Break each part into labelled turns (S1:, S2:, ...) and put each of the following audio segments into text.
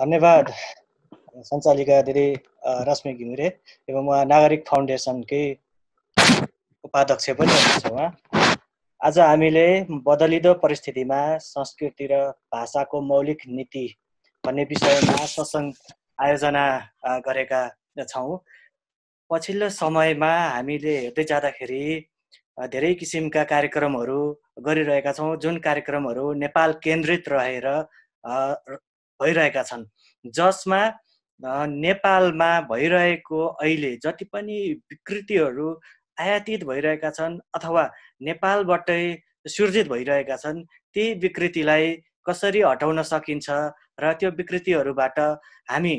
S1: धन्यवाद सञ्चालिका दिदी रश्मि घिमिरे एवं उहाँ नागरिक फाउन्डेसनकै उपाध्यक्ष पनि हुनुहुन्छ उहाँ आज हामीले बदलिँदो परिस्थितिमा संस्कृति र भाषाको मौलिक नीति भन्ने विषयमा सत्सङ्ग आयोजना गरेका छौँ पछिल्लो समयमा हामीले हेर्दै जाँदाखेरि धेरै किसिमका कार्यक्रमहरू गरिरहेका छौँ जुन कार्यक्रमहरू नेपाल केन्द्रित रहेर भइरहेका छन् जसमा नेपालमा भइरहेको अहिले जति पनि विकृतिहरू आयातित भइरहेका छन् अथवा नेपालबाटै सिर्जित भइरहेका छन् ती विकृतिलाई कसरी हटाउन सकिन्छ र त्यो विकृतिहरूबाट हामी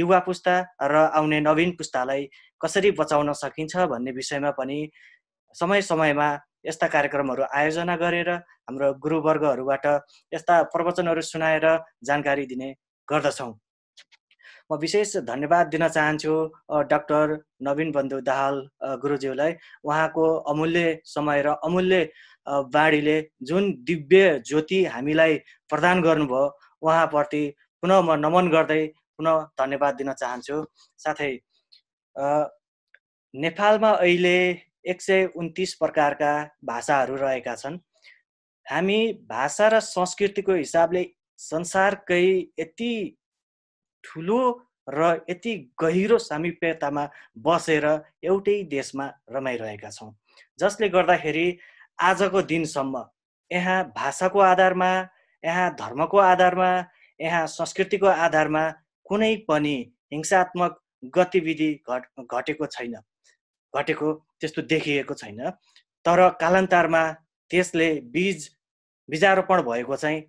S1: युवा पुस्ता र आउने नवीन पुस्तालाई कसरी बचाउन सकिन्छ भन्ने विषयमा पनि समय समयमा यस्ता कार्यक्रमहरू आयोजना गरेर हाम्रो गुरुवर्गहरूबाट यस्ता प्रवचनहरू सुनाएर जानकारी दिने गर्दछौँ म विशेष धन्यवाद दिन चाहन्छु डाक्टर नवीन बन्धु दाहाल गुरुज्यूलाई उहाँको अमूल्य समय र अमूल्य बाणीले जुन दिव्य ज्योति हामीलाई प्रदान गर्नुभयो उहाँप्रति पुनः म नमन गर्दै पुनः धन्यवाद दिन चाहन्छु साथै नेपालमा अहिले एक सय उन्तिस प्रकारका भाषाहरू रहेका छन् हामी भाषा र संस्कृतिको हिसाबले संसारकै यति ठुलो र यति गहिरो सामिप्यतामा बसेर एउटै देशमा रमाइरहेका छौँ जसले गर्दाखेरि आजको दिनसम्म यहाँ भाषाको आधारमा यहाँ धर्मको आधारमा यहाँ संस्कृतिको आधारमा कुनै पनि हिंसात्मक गतिविधि घट घटेको छैन घटेको त्यस्तो देखिएको छैन तर कालान्तरमा त्यसले बीज बिजारोपण भएको चाहिँ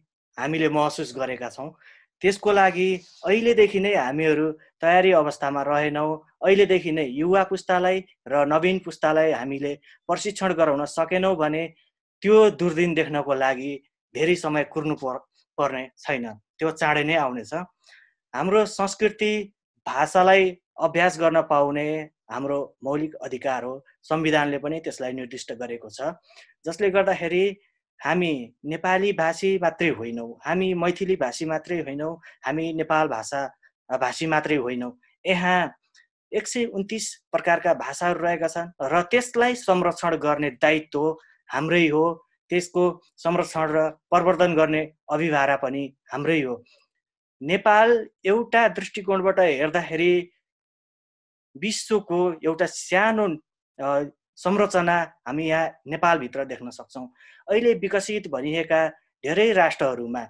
S1: हामीले महसुस गरेका छौँ त्यसको लागि अहिलेदेखि नै हामीहरू तयारी अवस्थामा रहेनौँ अहिलेदेखि नै युवा पुस्तालाई र नवीन पुस्तालाई हामीले प्रशिक्षण गराउन सकेनौँ भने त्यो दुर्दिन देख्नको लागि धेरै समय कुर्नु पर्ने छैन त्यो चाँडै नै आउनेछ हाम्रो संस्कृति भाषालाई अभ्यास गर्न पाउने हाम्रो मौलिक अधिकार हो संविधानले पनि त्यसलाई निर्दिष्ट गरेको छ जसले गर्दाखेरि हामी नेपाली भाषी मात्रै होइनौँ हामी मैथिली भाषी मात्रै होइनौँ हामी नेपाल भाषा भाषी मात्रै होइनौँ यहाँ एक सय उन्तिस प्रकारका भाषाहरू रहेका छन् र त्यसलाई संरक्षण गर्ने दायित्व हाम्रै हो त्यसको संरक्षण र प्रवर्धन गर्ने अभिभारा पनि हाम्रै हो नेपाल एउटा दृष्टिकोणबाट हेर्दाखेरि विश्वको एउटा सानो संरचना हामी यहाँ नेपालभित्र देख्न सक्छौँ अहिले विकसित भनिएका धेरै राष्ट्रहरूमा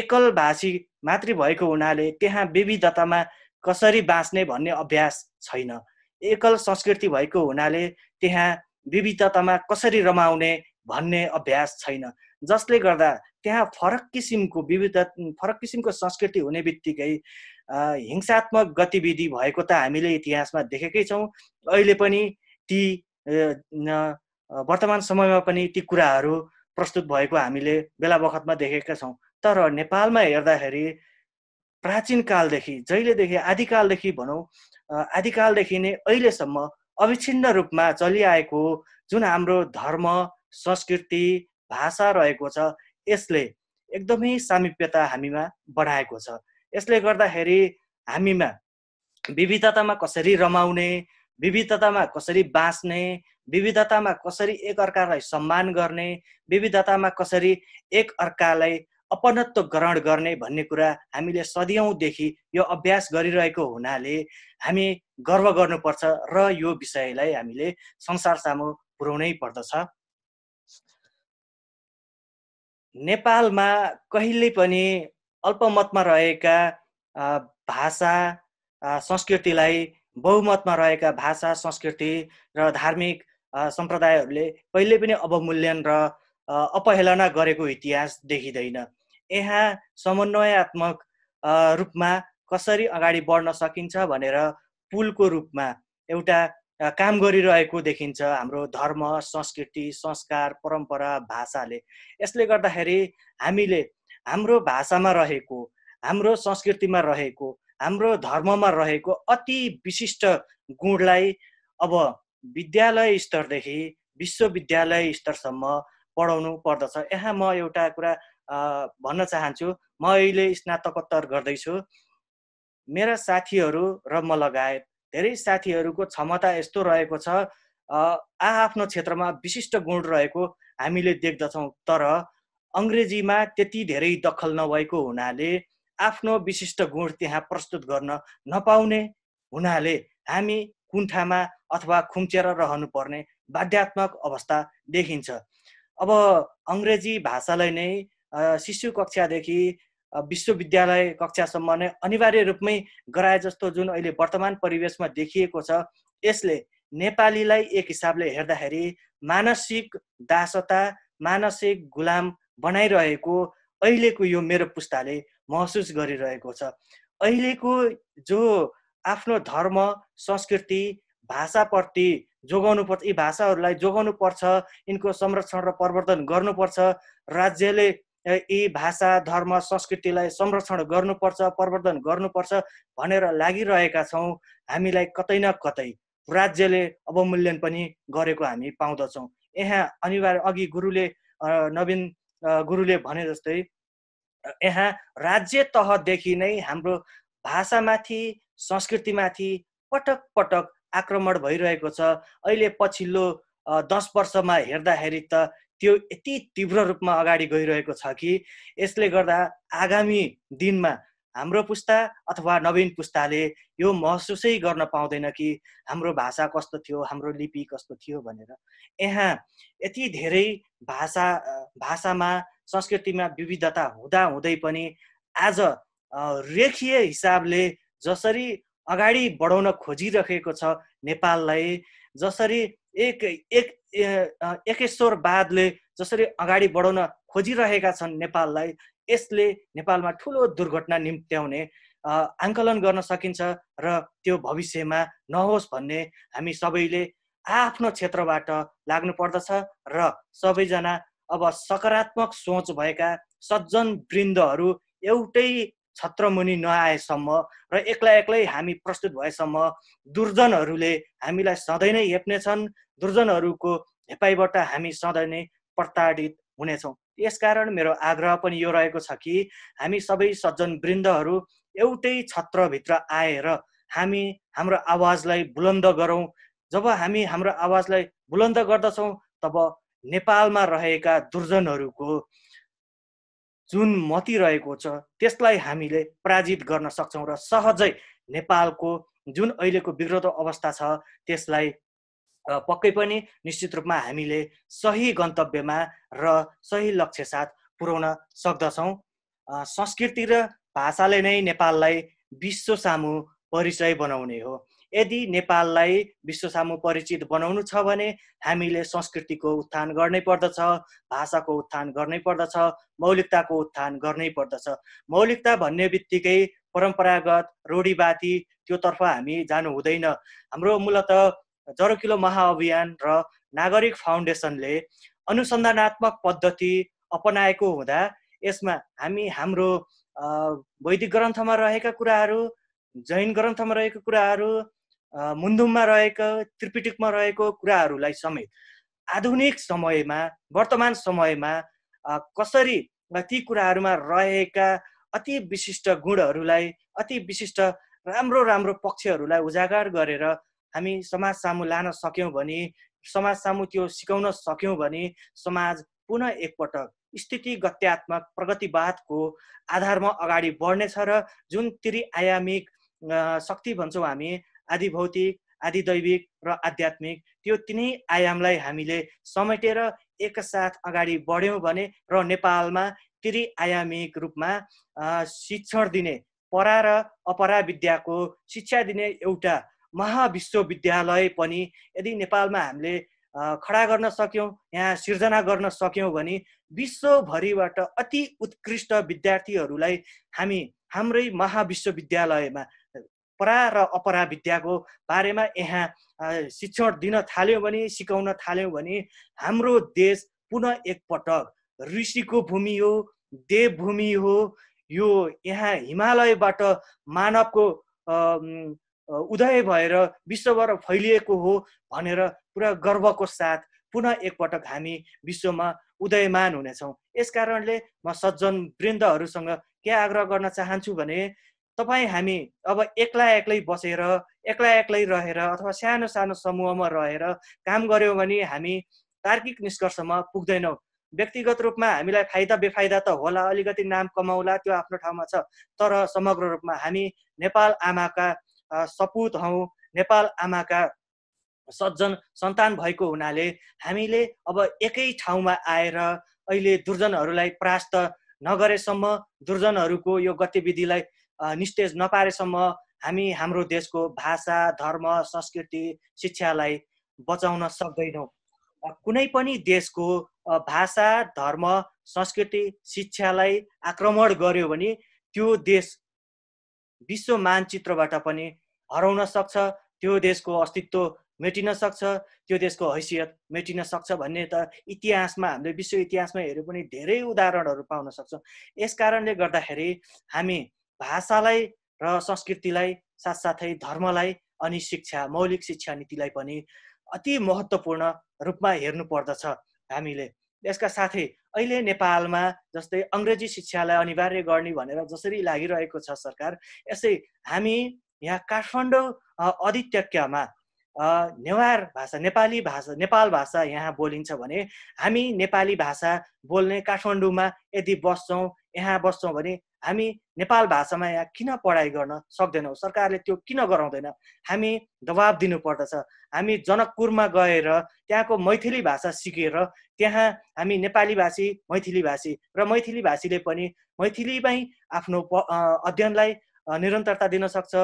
S1: एकल भाषी मात्रै भएको हुनाले त्यहाँ विविधतामा कसरी बाँच्ने भन्ने अभ्यास छैन एकल संस्कृति भएको हुनाले त्यहाँ विविधतामा कसरी रमाउने भन्ने अभ्यास छैन जसले गर्दा त्यहाँ फरक किसिमको विविधता फरक किसिमको संस्कृति हुने बित्तिकै हिंसात्मक गतिविधि भएको त हामीले इतिहासमा देखेकै छौँ अहिले पनि ती वर्तमान समयमा पनि ती कुराहरू प्रस्तुत भएको हामीले बेला बखतमा देखेका छौँ तर नेपालमा हेर्दाखेरि प्राचीन कालदेखि जहिलेदेखि आदिकालदेखि भनौँ आदिकालदेखि नै अहिलेसम्म अविच्छिन्न रूपमा चलिआएको जुन हाम्रो धर्म संस्कृति भाषा रहेको छ यसले एकदमै सामिप्यता हामीमा बढाएको छ यसले गर्दाखेरि हामीमा विविधतामा कसरी रमाउने विविधतामा कसरी बाँच्ने विविधतामा कसरी एकअर्कालाई सम्मान गर्ने विविधतामा कसरी एकअर्कालाई अपनत्व ग्रहण गर्ने भन्ने कुरा हामीले सदियौँदेखि यो अभ्यास गरिरहेको हुनाले हामी गर्व गर्नुपर्छ र यो विषयलाई हामीले संसार सामु पुर्याउनै पर्दछ नेपालमा कहिले पनि अल्पमतमा रहेका भाषा संस्कृतिलाई बहुमतमा रहेका भाषा संस्कृति र धार्मिक सम्प्रदायहरूले कहिले पनि अवमूल्यन र अपहेलना गरेको इतिहास देखिँदैन यहाँ समन्वयात्मक रूपमा कसरी अगाडि बढ्न सकिन्छ भनेर पुलको रूपमा एउटा काम गरिरहेको देखिन्छ हाम्रो धर्म संस्कृति संस्कार परम्परा भाषाले यसले गर्दाखेरि हामीले हाम्रो भाषामा रहेको हाम्रो संस्कृतिमा रहेको हाम्रो धर्ममा रहेको अति विशिष्ट गुणलाई अब विद्यालय स्तरदेखि विश्वविद्यालय स्तरसम्म पढाउनु पर्दछ यहाँ म एउटा कुरा भन्न चाहन्छु म अहिले स्नातकोत्तर गर्दैछु मेरा साथीहरू र म लगायत धेरै साथीहरूको क्षमता यस्तो रहेको छ आ आफ्नो क्षेत्रमा विशिष्ट गुण रहेको हामीले देख्दछौँ तर अङ्ग्रेजीमा त्यति धेरै दखल नभएको हुनाले आफ्नो विशिष्ट गुण त्यहाँ प्रस्तुत गर्न नपाउने हुनाले हामी कुण्ठामा अथवा खुम्चेर रहनुपर्ने बाध्यात्मक अवस्था देखिन्छ अब अङ्ग्रेजी भाषालाई नै शिशु कक्षादेखि विश्वविद्यालय कक्षासम्म नै अनिवार्य रूपमै गराए जस्तो जुन अहिले वर्तमान परिवेशमा देखिएको छ यसले नेपालीलाई एक हिसाबले हेर्दाखेरि मानसिक दासता मानसिक गुलाम बनाइरहेको अहिलेको यो मेरो पुस्ताले महसुस गरिरहेको छ अहिलेको जो आफ्नो धर्म संस्कृति भाषाप्रति जोगाउनु पर्छ यी भाषाहरूलाई जोगाउनु पर्छ यिनको संरक्षण र प्रवर्धन गर्नुपर्छ राज्यले यी भाषा धर्म संस्कृतिलाई संरक्षण गर्नुपर्छ प्रवर्धन गर्नुपर्छ भनेर लागिरहेका छौँ हामीलाई कतै न कतै राज्यले अवमूल्यन पनि गरेको हामी पाउँदछौँ यहाँ अनिवार्य अघि गुरुले नवीन गुरुले भने जस्तै यहाँ राज्य तहदेखि नै हाम्रो भाषामाथि संस्कृतिमाथि पटक पटक आक्रमण भइरहेको छ अहिले पछिल्लो दस वर्षमा हेर्दाखेरि त त्यो यति तीव्र रूपमा अगाडि गइरहेको छ कि यसले गर्दा आगामी दिनमा हाम्रो पुस्ता अथवा नवीन पुस्ताले यो महसुसै गर्न पाउँदैन कि हाम्रो भाषा कस्तो थियो हाम्रो लिपि कस्तो थियो भनेर यहाँ यति धेरै भाषा भाषामा संस्कृतिमा विविधता हुँदा हुँदै पनि आज रेखीय हिसाबले जसरी अगाडि बढाउन खोजिरहेको छ नेपाललाई जसरी एक एक एकेश्वरवादले जसरी अगाडि बढाउन खोजिरहेका छन् नेपाललाई यसले नेपालमा ठुलो दुर्घटना निम्त्याउने आङ्कलन गर्न सकिन्छ र त्यो भविष्यमा नहोस् भन्ने हामी सबैले आफ्नो क्षेत्रबाट लाग्नु पर्दछ र सबैजना अब सकारात्मक सोच भएका सज्जन वृन्दहरू एउटै छत्रमुनि नआएसम्म र एक्लै एक्लै हामी प्रस्तुत भएसम्म दुर्जनहरूले हामीलाई सधैँ नै हेप्नेछन् दुर्जनहरूको हेपाइबाट हामी सधैँ नै प्रताडित हुनेछौँ यसकारण मेरो आग्रह पनि यो रहेको छ कि हामी सबै सज्जन वृन्दहरू एउटै छत्रभित्र आएर हामी हाम्रो आवाजलाई बुलन्द गरौँ जब हामी हाम्रो आवाजलाई बुलन्द गर्दछौँ तब नेपालमा रहेका दुर्जनहरूको जुन मती रहेको छ त्यसलाई हामीले पराजित गर्न सक्छौँ र सहजै नेपालको जुन अहिलेको विग्रत अवस्था छ त्यसलाई पक्कै पनि निश्चित रूपमा हामीले सही गन्तव्यमा र सही लक्ष्य साथ पुर्याउन सक्दछौँ संस्कृति र भाषाले नै नेपाललाई विश्व सामु परिचय बनाउने हो यदि नेपाललाई विश्व सामु परिचित बनाउनु छ भने हामीले संस्कृतिको उत्थान गर्नै पर्दछ भाषाको उत्थान गर्नै पर्दछ मौलिकताको उत्थान गर्नै पर्दछ मौलिकता भन्ने बित्तिकै परम्परागत रूढिवादी त्योतर्फ हामी जानु हुँदैन हाम्रो मूलत जरोकिलो महाअभियान र नागरिक फाउन्डेसनले अनुसन्धानात्मक पद्धति अपनाएको हुँदा यसमा हामी हाम्रो वैदिक ग्रन्थमा रहेका कुराहरू जैन ग्रन्थमा रहेका कुराहरू मुन्दुममा रहेको त्रिपिटिकमा रहेको कुराहरूलाई समेत आधुनिक समयमा वर्तमान समयमा कसरी ती कुराहरूमा रहेका अति विशिष्ट गुणहरूलाई अति विशिष्ट राम्रो राम्रो पक्षहरूलाई उजागर गरेर हामी समाज सामु लान सक्यौँ भने समाज सामु त्यो सिकाउन सक्यौँ भने समाज पुनः एकपटक स्थिति गत्यात्मक प्रगतिवादको आधारमा अगाडि बढ्नेछ र जुन त्रिआयामिक शक्ति भन्छौँ हामी आदि भौतिक आदि दैविक र आध्यात्मिक त्यो तिनै आयामलाई हामीले समेटेर एकसाथ अगाडि बढ्यौँ भने र नेपालमा त्रिआयामिक रूपमा शिक्षण दिने परा र अपरा विद्याको शिक्षा दिने एउटा महाविश्वविद्यालय पनि यदि नेपालमा हामीले खडा गर्न सक्यौँ यहाँ सिर्जना गर्न सक्यौँ भने विश्वभरिबाट अति उत्कृष्ट विद्यार्थीहरूलाई हामी हाम्रै महाविश्वविद्यालयमा परा र अपरा विद्याको बारेमा यहाँ शिक्षण दिन थाल्यौँ भने सिकाउन थाल्यौँ भने हाम्रो देश पुनः एकपटक ऋषिको भूमि हो देवभूमि हो यो यहाँ हिमालयबाट मानवको उदय भएर विश्वभर फैलिएको हो भनेर पुरा गर्वको साथ पुनः एकपटक हामी विश्वमा उदयमान हुनेछौँ यस कारणले म सज्जन वृन्दहरूसँग के आग्रह गर्न चाहन्छु भने तपाईँ हामी अब एक्ला एक्लै बसेर एक्ला एक्लै रहेर अथवा सानो सानो समूहमा रहेर काम गऱ्यौँ भने हामी तार्किक निष्कर्षमा पुग्दैनौँ व्यक्तिगत रूपमा हामीलाई फाइदा बेफाइदा त होला अलिकति नाम कमाउला त्यो आफ्नो ठाउँमा छ तर समग्र रूपमा हामी नेपाल आमाका सपुत हौ नेपाल आमाका सज्जन सन्तान भएको हुनाले हामीले अब एकै ठाउँमा आएर अहिले दुर्जनहरूलाई परास्त नगरेसम्म दुर्जनहरूको यो गतिविधिलाई निस्तेज नपारेसम्म हामी हाम्रो देशको भाषा धर्म संस्कृति शिक्षालाई बचाउन सक्दैनौँ कुनै पनि देशको भाषा धर्म संस्कृति शिक्षालाई आक्रमण गर्यो भने त्यो देश विश्व मानचित्रबाट पनि हराउन सक्छ त्यो देशको अस्तित्व मेटिन सक्छ त्यो देशको हैसियत मेटिन सक्छ भन्ने त इतिहासमा हामीले विश्व इतिहासमा हेऱ्यो भने धेरै उदाहरणहरू पाउन सक्छौँ यस कारणले गर्दाखेरि हामी भाषालाई र संस्कृतिलाई साथसाथै धर्मलाई अनि शिक्षा मौलिक शिक्षा नीतिलाई पनि अति महत्त्वपूर्ण रूपमा हेर्नु पर्दछ हामीले यसका साथै अहिले नेपालमा जस्तै अङ्ग्रेजी शिक्षालाई अनिवार्य गर्ने भनेर जसरी लागिरहेको छ सरकार यसै हामी यहाँ काठमाडौँ अधित्यक्यमा नेवार भाषा नेपाली भाषा नेपाल भाषा यहाँ बोलिन्छ भने हामी नेपाली भाषा बोल्ने काठमाडौँमा यदि बस्छौँ यहाँ बस्छौँ भने हामी नेपाल भाषामा यहाँ किन पढाइ गर्न सक्दैनौँ सरकारले त्यो किन गराउँदैन हामी दबाब दिनुपर्दछ हामी जनकपुरमा गएर त्यहाँको मैथिली भाषा सिकेर त्यहाँ हामी नेपाली भाषी मैथिली भाषी र मैथिली भाषीले पनि मैथिलीमै आफ्नो अध्ययनलाई निरन्तरता दिन सक्छ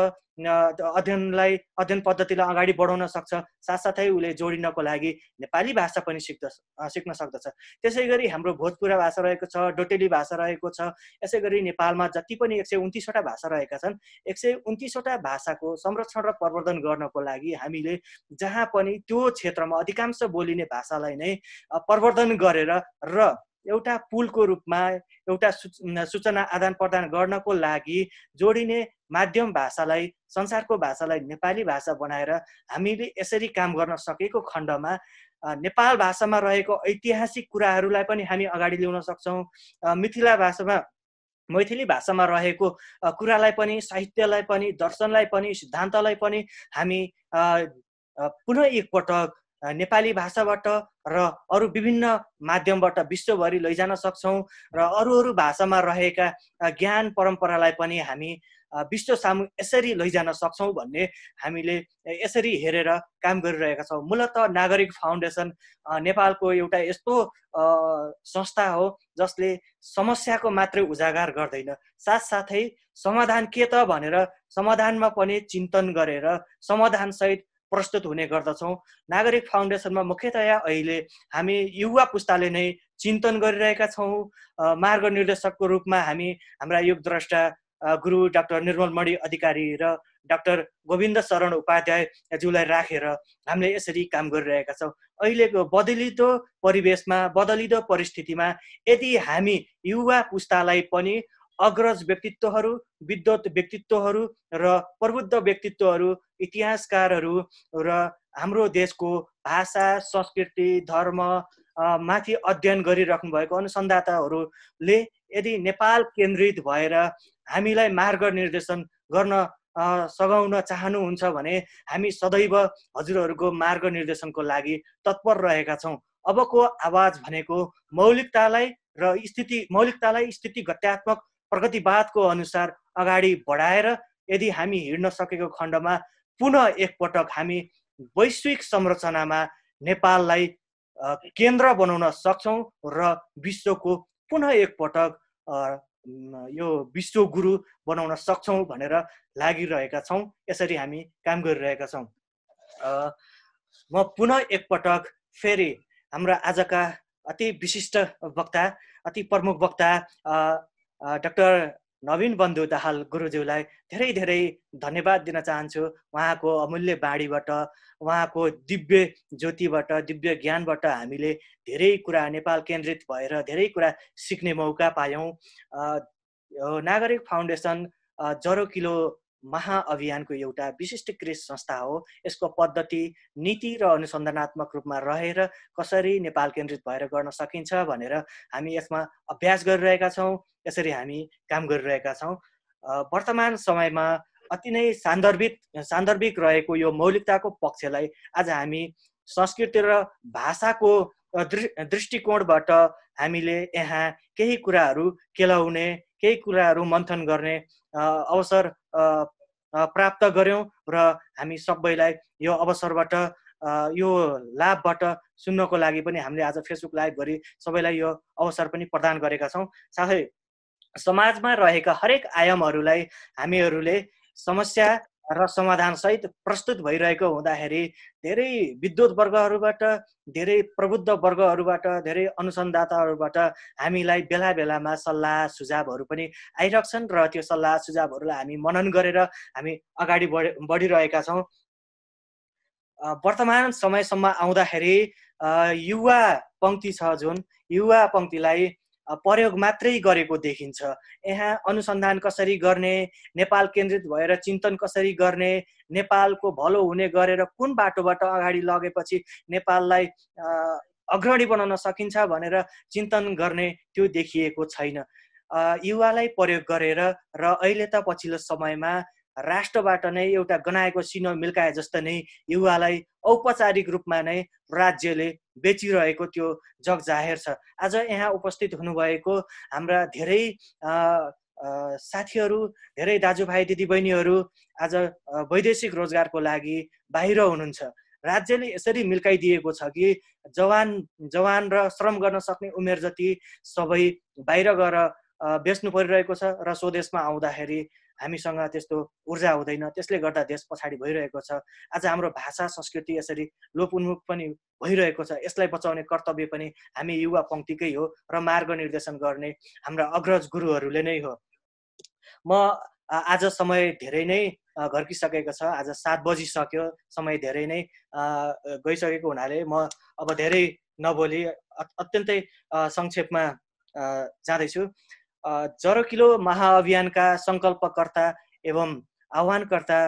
S1: अध्ययनलाई अध्ययन पद्धतिलाई अगाडि बढाउन सक्छ साथसाथै उसले जोडिनको लागि नेपाली भाषा पनि सिक्द सिक्न सक्दछ त्यसै गरी हाम्रो भोजपुरा भाषा रहेको छ डोटेली भाषा रहेको छ यसै गरी नेपालमा जति पनि एक सय उन्तिसवटा भाषा रहेका छन् एक सय उन्तिसवटा भाषाको संरक्षण र प्रवर्धन गर्नको लागि हामीले जहाँ पनि त्यो क्षेत्रमा अधिकांश बोलिने भाषालाई नै प्रवर्धन गरेर र एउटा पुलको रूपमा एउटा सूचना आदान प्रदान गर्नको लागि जोडिने माध्यम भाषालाई संसारको भाषालाई नेपाली भाषा बनाएर हामीले यसरी काम गर्न सकेको खण्डमा नेपाल भाषामा रहेको ऐतिहासिक कुराहरूलाई पनि हामी अगाडि ल्याउन सक्छौँ मिथिला भाषामा मैथिली भाषामा रहेको कुरालाई पनि साहित्यलाई पनि दर्शनलाई पनि सिद्धान्तलाई पनि हामी पुनः एकपटक नेपाली भाषाबाट र अरू विभिन्न माध्यमबाट विश्वभरि लैजान सक्छौँ र अरू अरू भाषामा रहेका ज्ञान परम्परालाई पनि हामी विश्व सामु यसरी लैजान सक्छौँ भन्ने हामीले यसरी हेरेर काम गरिरहेका छौँ मूलत नागरिक फाउन्डेसन नेपालको एउटा यस्तो संस्था हो जसले समस्याको मात्रै उजागर गर्दैन साथसाथै समाधान के त भनेर समाधानमा पनि चिन्तन गरेर समाधानसहित प्रस्तुत हुने गर्दछौँ नागरिक फाउन्डेसनमा मुख्यतया अहिले हामी युवा पुस्ताले नै चिन्तन गरिरहेका छौँ मार्ग निर्देशकको रूपमा हामी हाम्रा योगद्रष्टा गुरु डाक्टर निर्मल मणि अधिकारी र डाक्टर गोविन्द शरण उपाध्यायज्यूलाई राखेर हामीले यसरी काम गरिरहेका छौँ अहिलेको बदलिँदो परिवेशमा बदलिदो परिस्थितिमा यदि हामी युवा पुस्तालाई पनि अग्रज व्यक्तित्वहरू विद्वत व्यक्तित्वहरू र प्रबुद्ध व्यक्तित्वहरू इतिहासकारहरू र हाम्रो देशको भाषा संस्कृति धर्म माथि अध्ययन गरिराख्नु भएको अनुसन्धाताहरूले यदि नेपाल केन्द्रित भएर हामीलाई मार्ग निर्देशन गर्न सघाउन चाहनुहुन्छ भने हामी सदैव हजुरहरूको मार्ग निर्देशनको लागि तत्पर रहेका छौँ अबको आवाज भनेको मौलिकतालाई र स्थिति मौलिकतालाई स्थिति गत्यात्मक प्रगतिवादको अनुसार अगाडि बढाएर यदि हामी हिँड्न सकेको खण्डमा पुनः एकपटक हामी वैश्विक संरचनामा नेपाललाई केन्द्र बनाउन सक्छौँ र विश्वको पुनः एकपटक यो विश्व गुरु बनाउन सक्छौँ भनेर लागिरहेका छौँ यसरी हामी काम गरिरहेका छौँ म पुनः एकपटक फेरि हाम्रा आजका अति विशिष्ट वक्ता अति प्रमुख वक्ता डाक्टर नवीन बन्धु दाहाल गुरुज्यूलाई धेरै धेरै धन्यवाद दिन चाहन्छु उहाँको अमूल्य बाणीबाट उहाँको दिव्य ज्योतिबाट दिव्य ज्ञानबाट हामीले धेरै कुरा नेपाल केन्द्रित भएर धेरै कुरा सिक्ने मौका पायौँ नागरिक फाउन्डेसन जरो किलो महाअभियानको एउटा विशिष्ट विशिष्टकृत संस्था हो यसको पद्धति नीति र अनुसन्धानात्मक रूपमा रहेर कसरी नेपाल केन्द्रित भएर गर्न सकिन्छ भनेर हामी यसमा अभ्यास गरिरहेका छौँ यसरी हामी काम गरिरहेका छौँ वर्तमान समयमा अति नै सान्दर्भिक सान्दर्भिक रहेको यो मौलिकताको पक्षलाई आज हामी संस्कृति र भाषाको दृष्टिकोणबाट हामीले यहाँ केही कुराहरू केलाउने केही कुराहरू मन्थन गर्ने अवसर प्राप्त गऱ्यौँ र हामी सबैलाई यो अवसरबाट यो लाभबाट सुन्नको लागि पनि हामीले आज फेसबुक लाइभ गरी सबैलाई यो अवसर पनि प्रदान गरेका छौँ साथै समाजमा रहेका हरेक आयामहरूलाई हामीहरूले समस्या र समाधानसहित प्रस्तुत भइरहेको हुँदाखेरि धेरै विद्युत वर्गहरूबाट धेरै प्रबुद्ध वर्गहरूबाट धेरै अनुसन्धाताहरूबाट हामीलाई बेला बेलामा सल्लाह सुझावहरू पनि आइरहन्छन् र त्यो सल्लाह सुझावहरूलाई हामी मनन गरेर हामी अगाडि बढ बढिरहेका छौँ वर्तमान समयसम्म आउँदाखेरि युवा पङ्क्ति छ जुन युवा पङ्क्तिलाई प्रयोग मात्रै गरेको देखिन्छ यहाँ अनुसन्धान कसरी गर्ने नेपाल केन्द्रित भएर चिन्तन कसरी गर्ने नेपालको भलो हुने गरेर कुन बाटोबाट अगाडि लगेपछि नेपाललाई अग्रणी बनाउन सकिन्छ भनेर चिन्तन गर्ने त्यो देखिएको छैन युवालाई प्रयोग गरेर र अहिले त पछिल्लो समयमा राष्ट्रबाट नै एउटा गनाएको सिनो मिल्काए जस्तो नै युवालाई औपचारिक रूपमा नै राज्यले बेचिरहेको त्यो जग जाहेर छ आज यहाँ उपस्थित हुनुभएको हाम्रा धेरै साथीहरू धेरै दाजुभाइ दिदीबहिनीहरू आज वैदेशिक रोजगारको लागि बाहिर हुनुहुन्छ राज्यले यसरी मिल्काइदिएको छ कि जवान जवान र श्रम गर्न सक्ने उमेर जति सबै बाहिर गएर बेच्नु परिरहेको छ र स्वदेशमा आउँदाखेरि हामीसँग त्यस्तो ऊर्जा हुँदैन त्यसले गर्दा देश पछाडि भइरहेको छ आज हाम्रो भाषा संस्कृति यसरी लोप उन्मुख पनि भइरहेको छ यसलाई बचाउने कर्तव्य पनि हामी युवा पङ्क्तिकै हो र मार्ग निर्देशन गर्ने हाम्रा अग्रज गुरुहरूले नै हो म आज समय धेरै नै घर्किसकेको छ आज सात बजिसक्यो समय धेरै नै गइसकेको हुनाले म अब धेरै नबोली अत्यन्तै संक्षेपमा जाँदैछु जरोकिलो महाअभियानका सङ्कल्पकर्ता एवं आह्वानकर्ता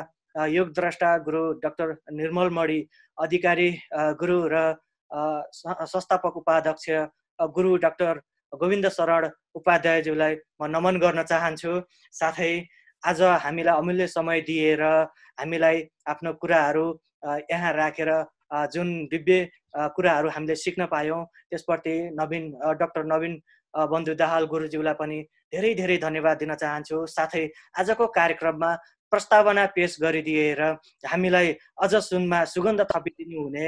S1: योगद्रष्टा गुरु डाक्टर निर्मल मणि अधिकारी गुरु र संस्थापक उपाध्यक्ष गुरु डाक्टर गोविन्द शरण उपाध्यायज्यूलाई म नमन गर्न चाहन्छु साथै आज हामीलाई अमूल्य समय दिएर हामीलाई आफ्नो कुराहरू यहाँ राखेर जुन दिव्य कुराहरू हामीले सिक्न पायौँ त्यसप्रति नवीन डक्टर नवीन बन्धु दाहाल गुरुज्यूलाई पनि धेरै धेरै धन्यवाद दिन चाहन्छु साथै आजको कार्यक्रममा प्रस्तावना पेस गरिदिएर हामीलाई अझ सुनमा सुगन्ध थपिदिनु हुने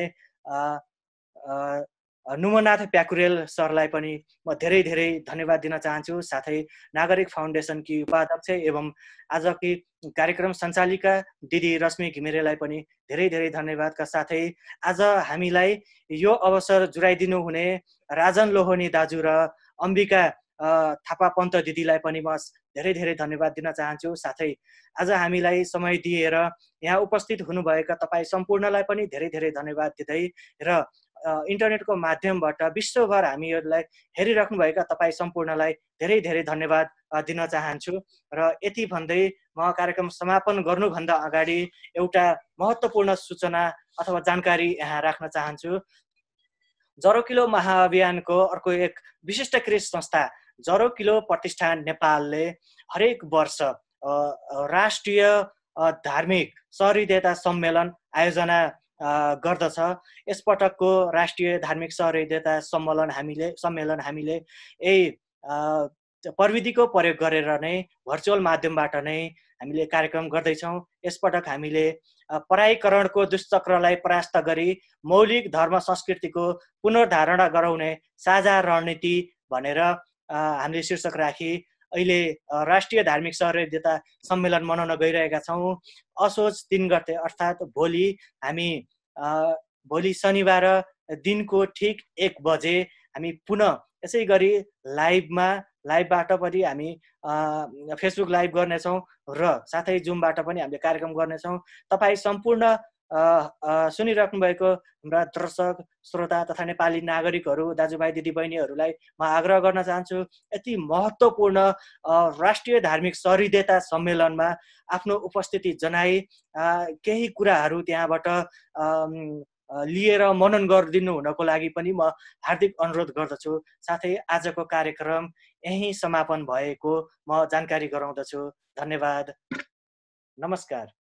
S1: नुमनाथ प्याकुरेल सरलाई पनि म धेरै धेरै धन्यवाद दिन चाहन्छु साथै नागरिक फाउन्डेसनकी उपाध्यक्ष एवं आजकी कार्यक्रम सञ्चालिका दिदी रश्मि घिमिरेलाई पनि धेरै धेरै धन्यवादका साथै आज हामीलाई यो अवसर जुराइदिनु हुने राजन लोहनी दाजु र अम्बिका थापा पन्त दिदीलाई पनि म धेरै धेरै धन्यवाद दिन चाहन्छु साथै आज हामीलाई समय दिएर यहाँ उपस्थित हुनुभएका तपाईँ सम्पूर्णलाई पनि धेरै धेरै धन्यवाद दिँदै र इन्टरनेटको माध्यमबाट विश्वभर हामीहरूलाई हेरिराख्नुभएका तपाईँ सम्पूर्णलाई धेरै धेरै धन्यवाद दिन चाहन्छु र यति भन्दै म कार्यक्रम समापन गर्नुभन्दा अगाडि एउटा महत्त्वपूर्ण सूचना अथवा जानकारी यहाँ राख्न चाहन्छु जरोकिलो महाअभियानको अर्को एक विशिष्ट कृषि संस्था जरोकिलो प्रतिष्ठान नेपालले हरेक वर्ष राष्ट्रिय धार्मिक सहृदयता सम्मेलन आयोजना गर्दछ यसपटकको राष्ट्रिय धार्मिक सहृदयता सम्मेलन हामीले सम्मेलन हामीले यही प्रविधिको प्रयोग गरेर नै भर्चुअल माध्यमबाट नै हामीले कार्यक्रम गर्दैछौँ यसपटक हामीले परायकरणको दुष्चक्रलाई परास्त गरी मौलिक धर्म संस्कृतिको पुनर्धारणा गराउने साझा रणनीति भनेर हामीले शीर्षक राखी अहिले राष्ट्रिय धार्मिक सहृदयता सम्मेलन मनाउन गइरहेका छौँ असोज तिन गते अर्थात् भोलि हामी भोलि शनिबार दिनको ठिक एक बजे हामी पुनः यसै गरी लाइभमा लाइभबाट पनि हामी फेसबुक लाइभ गर्नेछौँ र साथै जुमबाट पनि हामीले कार्यक्रम गर्नेछौँ तपाईँ सम्पूर्ण सुनिराख्नु भएको हाम्रा दर्शक श्रोता तथा नेपाली नागरिकहरू दाजुभाइ दिदीबहिनीहरूलाई म आग्रह गर्न चाहन्छु यति महत्त्वपूर्ण राष्ट्रिय धार्मिक सरिदेता सम्मेलनमा आफ्नो उपस्थिति जनाई केही कुराहरू त्यहाँबाट लिएर मनन गरिदिनु हुनको लागि पनि म हार्दिक अनुरोध गर्दछु साथै आजको कार्यक्रम यहीँ समापन भएको म जानकारी गराउँदछु धन्यवाद नमस्कार